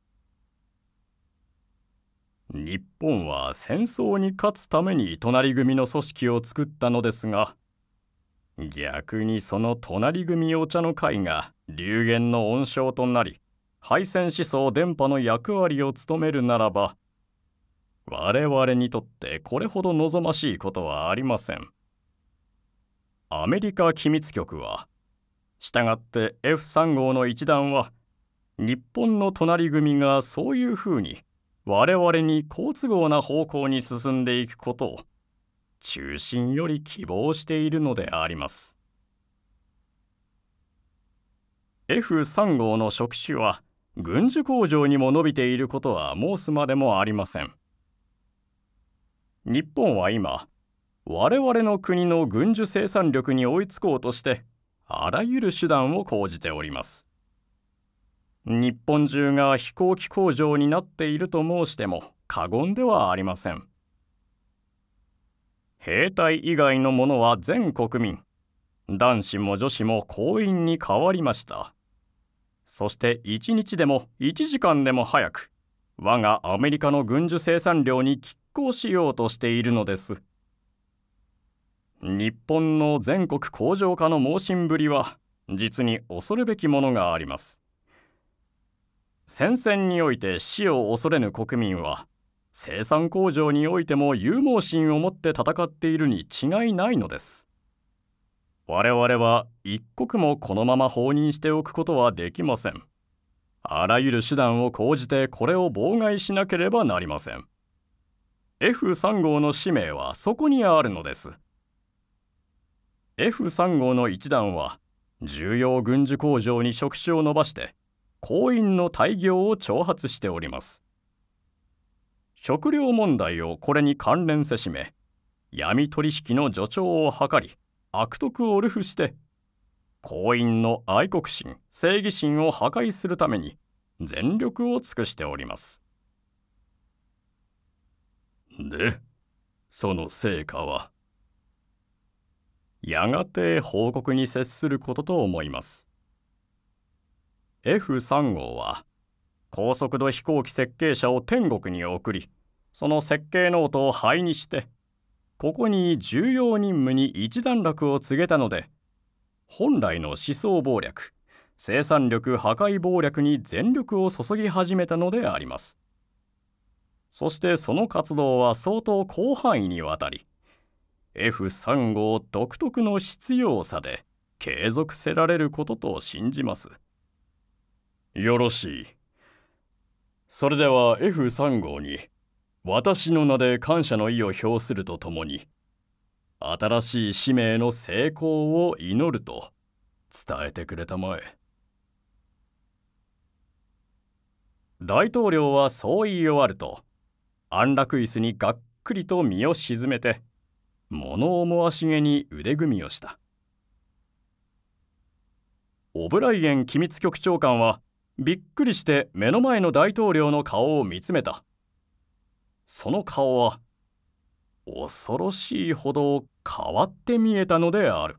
日本は戦争に勝つために隣組の組織を作ったのですが逆にその隣組お茶の会が流言の温床となり敗戦思想伝播の役割を務めるならば我々にとってこれほど望ましいことはありません。アメリカ機密局は従って F3 号の一団は日本の隣組がそういうふうに我々に好都合な方向に進んでいくことを中心より希望しているのであります F3 号の触手は軍需工場にも伸びていることは申すまでもありません日本は今我々の国の軍需生産力に追いつこうとしてあらゆる手段を講じております日本中が飛行機工場になっていると申しても過言ではありません兵隊以外のものは全国民男子も女子も行員に変わりましたそして1日でも1時間でも早く我がアメリカの軍需生産量に拮抗しようとしているのです日本の全国工場化の盲信ぶりは実に恐るべきものがあります戦線において死を恐れぬ国民は生産工場においても勇猛心を持って戦っているに違いないのです我々は一刻もこのまま放任しておくことはできませんあらゆる手段を講じてこれを妨害しなければなりません F3 号の使命はそこにあるのです F3 号の一団は重要軍需工場に触手を伸ばして行員の大業を挑発しております食料問題をこれに関連せしめ闇取引の助長を図り悪徳を流布して行員の愛国心正義心を破壊するために全力を尽くしておりますでその成果はやがて報告に接することと思います F3 号は高速度飛行機設計者を天国に送りその設計ノートを灰にしてここに重要任務に一段落を告げたので本来の思想暴略生産力破壊暴略に全力を注ぎ始めたのでありますそしてその活動は相当広範囲にわたり F3 号独特の必要さで継続せられることと信じます。よろしい。それでは F3 号に私の名で感謝の意を表するとともに新しい使命の成功を祈ると伝えてくれたまえ。大統領はそう言い終わると安楽椅子にがっくりと身を沈めて物思わしげに腕組みをしたオブライエン機密局長官はびっくりして目の前の大統領の顔を見つめたその顔は恐ろしいほど変わって見えたのである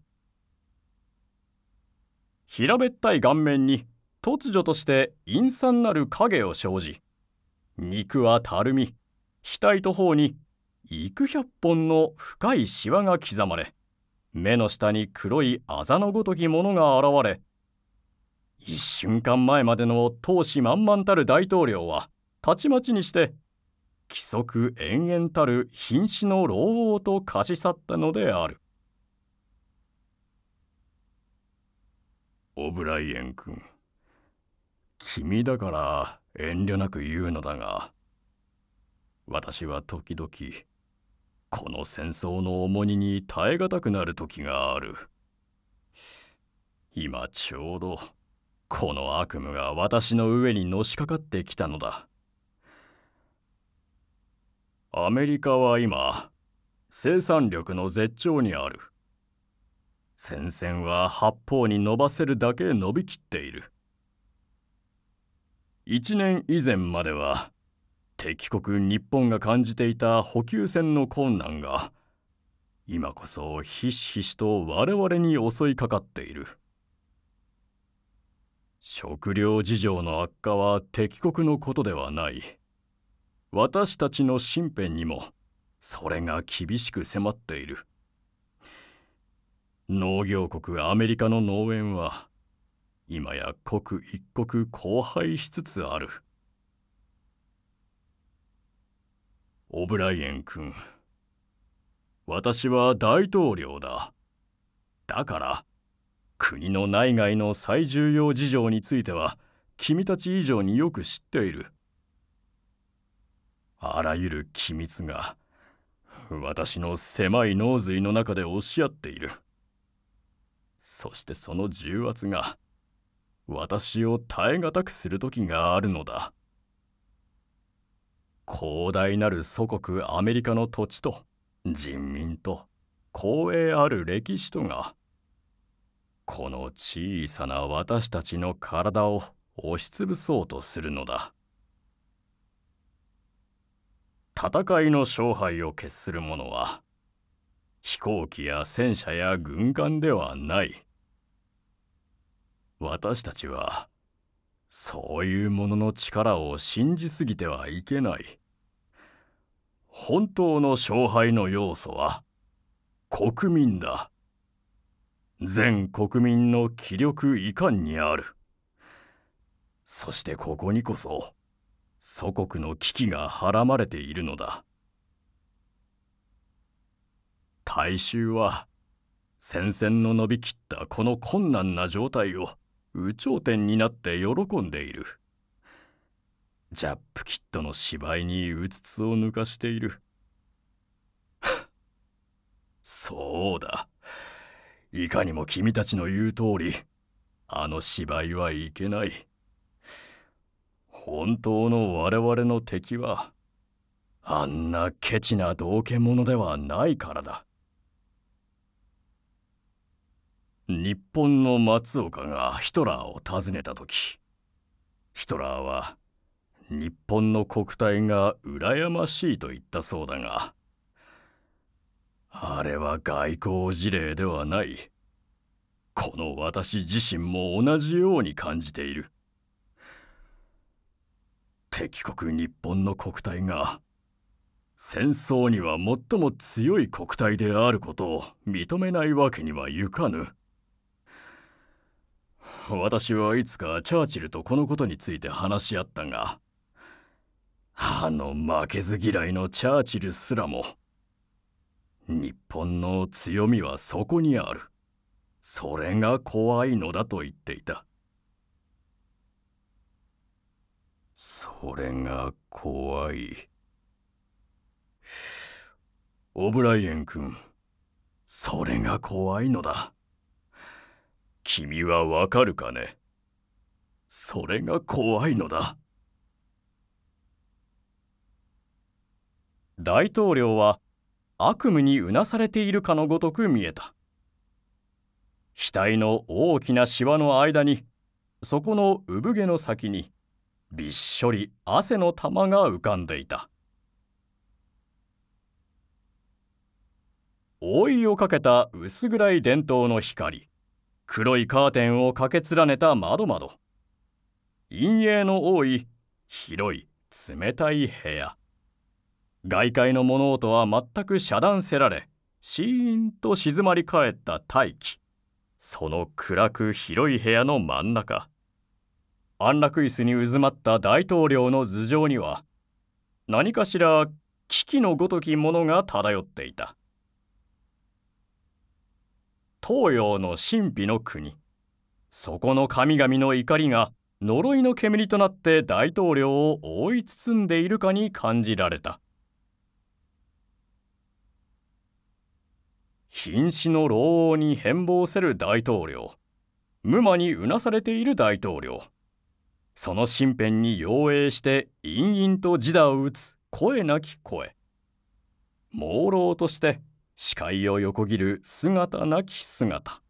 平べったい顔面に突如として陰惨なる影を生じ肉はたるみ額と頬に幾百本の深いしわが刻まれ目の下に黒いあざのごときものが現れ一瞬間前までの闘志満々たる大統領はたちまちにして規則延々たる瀕死の老王と貸し去ったのであるオブライエン君君だから遠慮なく言うのだが私は時々この戦争の重荷に耐え難くなる時がある今ちょうどこの悪夢が私の上にのしかかってきたのだアメリカは今生産力の絶頂にある戦線は八方に伸ばせるだけ伸びきっている1年以前までは敵国日本が感じていた補給線の困難が今こそひしひしと我々に襲いかかっている。食糧事情の悪化は敵国のことではない私たちの身辺にもそれが厳しく迫っている農業国アメリカの農園は今や刻一刻荒廃しつつあるオブライエン君私は大統領だだから国の内外の最重要事情については君たち以上によく知っているあらゆる機密が私の狭い脳髄の中で押し合っているそしてその重圧が私を耐え難くする時があるのだ広大なる祖国アメリカの土地と人民と光栄ある歴史とがこの小さな私たちの体を押しつぶそうとするのだ戦いの勝敗を決する者は飛行機や戦車や軍艦ではない私たちはそういうものの力を信じすぎてはいけない本当の勝敗の要素は国民だ全国民の気力遺憾にあるそしてここにこそ祖国の危機がはらまれているのだ大衆は戦線の伸びきったこの困難な状態を有頂天になって喜んでいるジャップキットの芝居にうつつを抜かしている そうだいかにも君たちの言う通り、あの芝居はいけない。本当の我々の敵は、あんなケチな道化者ではないからだ。日本の松岡がヒトラーを訪ねた時、ヒトラーは日本の国体が羨ましいと言ったそうだが、あれは外交事例ではない。この私自身も同じように感じている。敵国日本の国体が戦争には最も強い国体であることを認めないわけにはいかぬ。私はいつかチャーチルとこのことについて話し合ったがあの負けず嫌いのチャーチルすらも日本の強みはそこにある。それが怖いのだと言っていた。それが怖い。オブライエン君、それが怖いのだ。君はわかるかねそれが怖いのだ。大統領は悪夢にうなされているかのごとく見えた額の大きなしわの間にそこの産毛の先にびっしょり汗の玉が浮かんでいた覆いをかけた薄暗い伝統の光黒いカーテンをかけ連ねた窓窓陰影の多い広い冷たい部屋外界の物音は全く遮断せられシーンと静まり返った大気その暗く広い部屋の真ん中安楽椅子に渦まった大統領の頭上には何かしら危機のごときものが漂っていた東洋の神秘の国そこの神々の怒りが呪いの煙となって大統領を覆い包んでいるかに感じられた。瀕死の老王に変貌せる大統領無魔にうなされている大統領その身辺に妖艶して隠々と自打を打つ声なき声朦朧として視界を横切る姿なき姿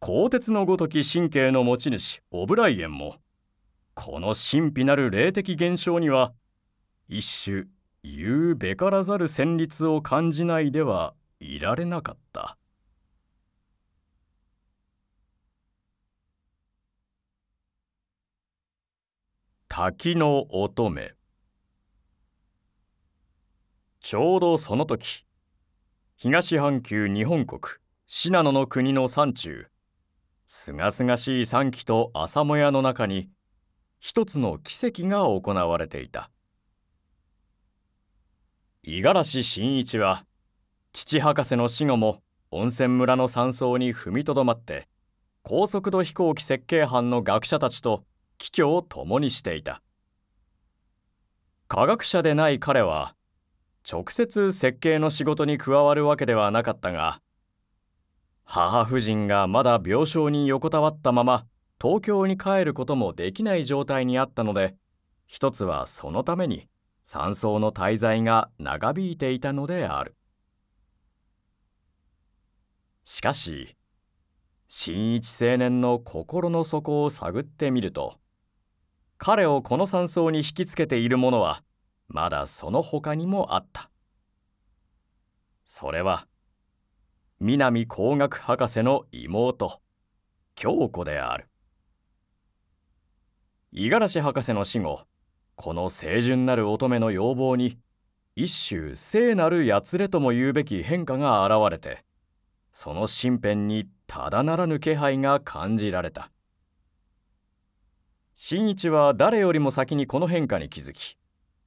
鋼鉄のごとき神経の持ち主オブライエンもこの神秘なる霊的現象には一種言うべからざる旋律を感じないではいられなかった滝の乙女ちょうどその時東半球日本国信濃の国の山中すがすがしい山気と朝もやの中に一つの奇跡が行われていた五十嵐真一は父博士の死後も温泉村の山荘に踏みとどまって高速度飛行機設計班の学者たちと帰居を共にしていた科学者でない彼は直接設計の仕事に加わるわけではなかったが母夫人がまだ病床に横たわったまま東京に帰ることもできない状態にあったので一つはそのために山荘の滞在が長引いていたのであるしかし新一青年の心の底を探ってみると彼をこの山荘に引きつけているものはまだその他にもあったそれは南工学博士の妹京子である五十嵐博士の死後この清純なる乙女の要望に一種聖なるやつれとも言うべき変化が現れてその身辺にただならぬ気配が感じられた新一は誰よりも先にこの変化に気づき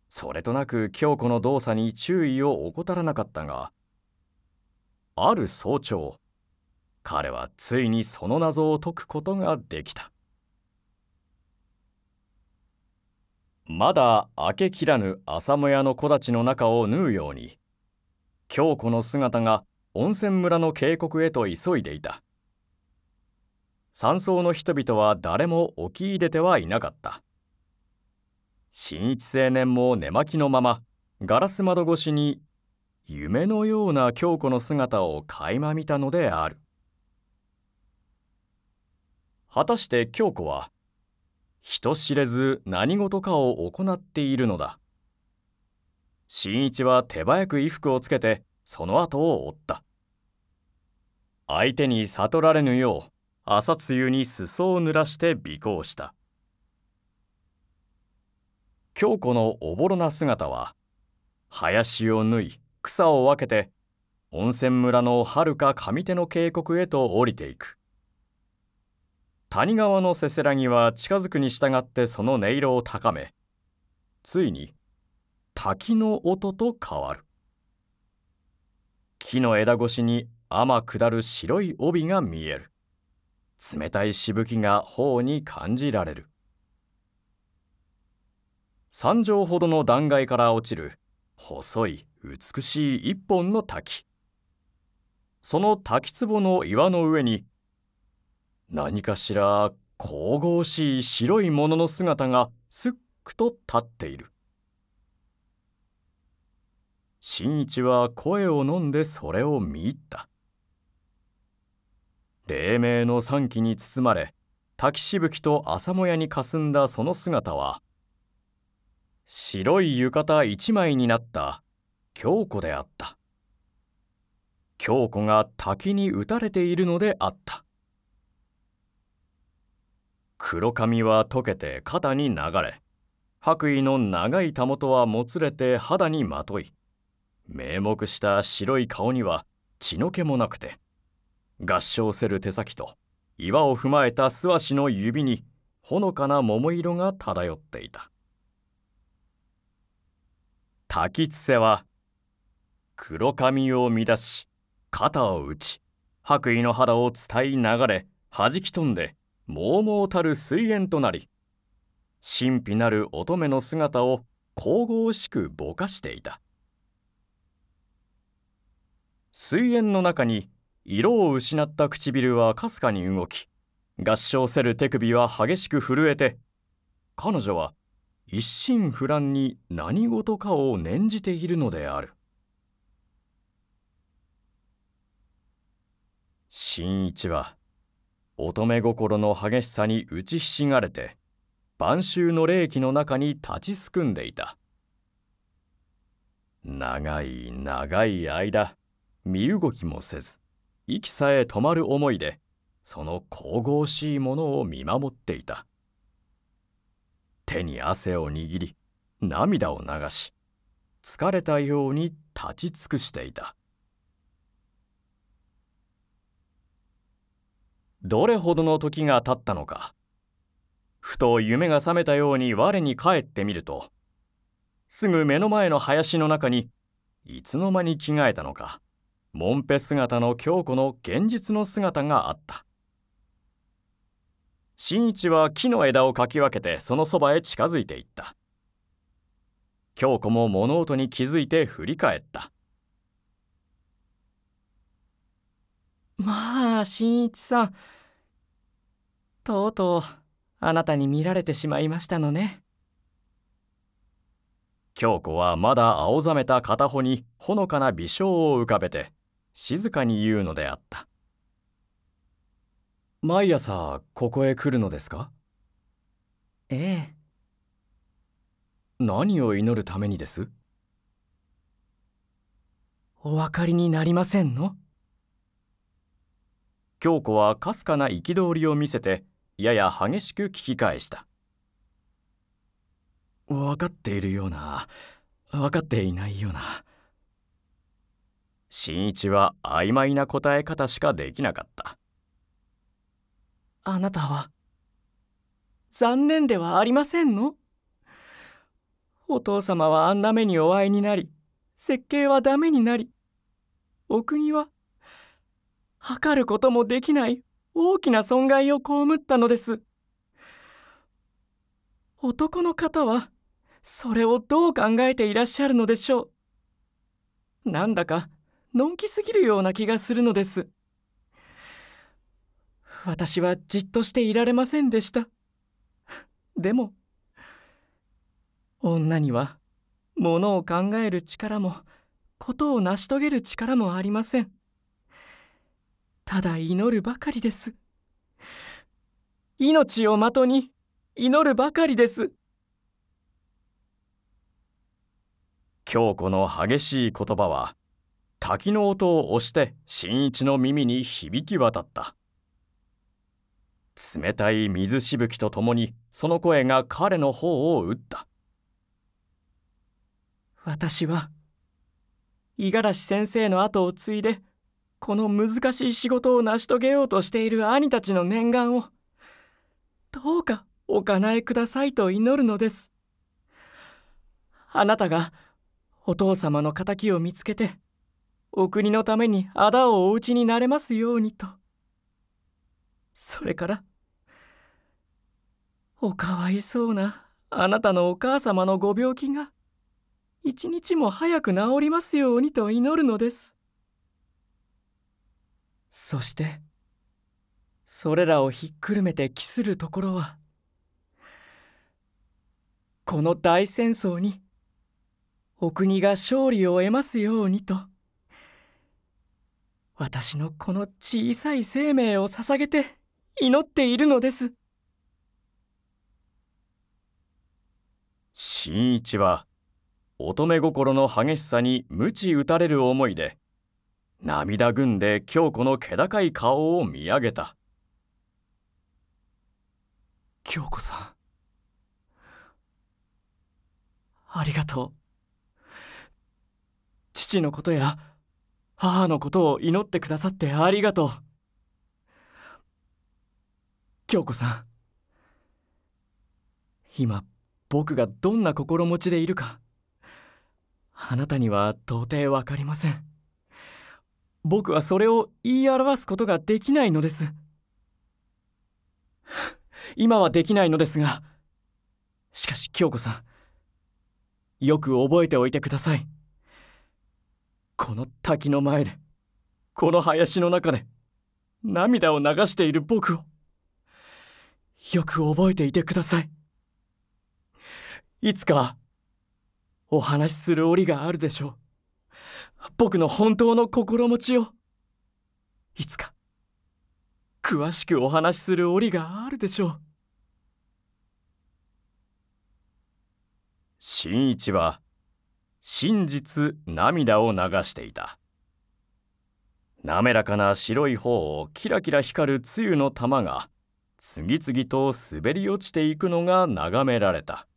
それとなく京子の動作に注意を怠らなかったがある早朝彼はついにその謎を解くことができたまだ明けきらぬ朝もやの木立の中を縫うように京子の姿が温泉村の渓谷へと急いでいた山荘の人々は誰も起き入れてはいなかった新一青年も寝巻きのままガラス窓越しに夢のような京子の姿を垣間見たのである果たして京子は人知れず何事かを行っているのだ新一は手早く衣服をつけてその後を追った相手に悟られぬよう朝露に裾を濡らして尾行した京子のおぼろな姿は林を縫い草を分けて温泉村のはるか上手の渓谷へと降りていく谷川のせせらぎは近づくに従ってその音色を高めついに滝の音と変わる木の枝越しに天下る白い帯が見える冷たいしぶきが頬に感じられる3畳ほどの断崖から落ちる細い美しい一本の滝その滝壺の岩の上に何かしら神々しい白いものの姿がすっくと立っている新一は声を飲んでそれを見入った黎明の三鬼に包まれ滝しぶきと朝もやにかすんだその姿は白い浴衣一枚になった京子であった京子が滝に打たれているのであった黒髪は溶けて肩に流れ白衣の長いたもとはもつれて肌にまとい名目した白い顔には血の気もなくて合掌せる手先と岩を踏まえた素足の指にほのかな桃色が漂っていた滝つせは黒髪を乱し肩を打ち白衣の肌を伝い流れ弾き飛んでもうもうたる水煙となり神秘なる乙女の姿を神々しくぼかしていた水煙の中に色を失った唇はかすかに動き合唱せる手首は激しく震えて彼女は一心不乱に何事かを念じているのである新一は乙女心の激しさに打ちひしがれて晩秋の冷気の中に立ちすくんでいた長い長い間身動きもせず息さえ止まる思いでその神々しいものを見守っていた手に汗を握り涙を流し疲れたように立ち尽くしていたどれほどの時が経ったのかふと夢が覚めたように我に返ってみるとすぐ目の前の林の中にいつの間に着替えたのかもんぺ姿の京子の現実の姿があった新一は木の枝をかき分けてそのそばへ近づいていった京子も物音に気づいて振り返ったまあ新一さんとうとうあなたに見られてしまいましたのね京子はまだ青ざめた片方にほのかな微笑を浮かべて静かに言うのであった毎朝ここへ来るのですかええ何を祈るためにですお分かりになりませんの京子はかすかな憤りを見せてやや激しく聞き返した分かっているような分かっていないような新一は曖昧な答え方しかできなかったあなたは残念ではありませんのお父様はあんな目にお会いになり設計はダメになりお国は測ることもできない大きな損害を被ったのです男の方はそれをどう考えていらっしゃるのでしょうなんだかのんきすぎるような気がするのです私はじっとしていられませんでしたでも女にはものを考える力もことを成し遂げる力もありませんただ祈るばかりです命を的に祈るばかりです京子の激しい言葉は滝の音を押して新一の耳に響き渡った冷たい水しぶきとともにその声が彼の方を打った私は五十嵐先生の後を継いでこの難しい仕事を成し遂げようとしている兄たちの念願を、どうかお叶えくださいと祈るのです。あなたが、お父様の仇を見つけて、お国のためにあだをお家ちになれますようにと。それから、おかわいそうなあなたのお母様のご病気が、一日も早く治りますようにと祈るのです。そしてそれらをひっくるめて帰するところはこの大戦争にお国が勝利を得ますようにと私のこの小さい生命を捧げて祈っているのです新一は乙女心の激しさに鞭打たれる思いで涙ぐんで京子の気高い顔を見上げた京子さんありがとう父のことや母のことを祈ってくださってありがとう京子さん今僕がどんな心持ちでいるかあなたには到底分かりません。僕はそれを言い表すことができないのです。今はできないのですが、しかし京子さん、よく覚えておいてください。この滝の前で、この林の中で、涙を流している僕を、よく覚えていてください。いつか、お話しする折があるでしょう。僕の本当の心持ちをいつか詳しくお話しする折があるでしょう新一は真実涙を流していた滑らかな白い方をキラキラ光る露の玉が次々と滑り落ちていくのが眺められた。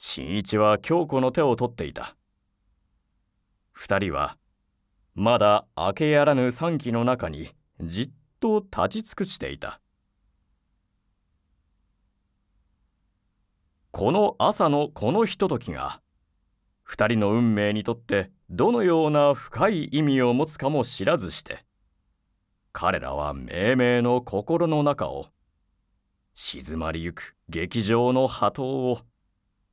新一は京子の手を取っていた二人はまだ明けやらぬ三期の中にじっと立ち尽くしていたこの朝のこのひとときが二人の運命にとってどのような深い意味を持つかも知らずして彼らは命名の心の中を静まりゆく劇場の波頭を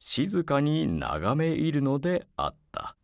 静かに眺め入るのであった。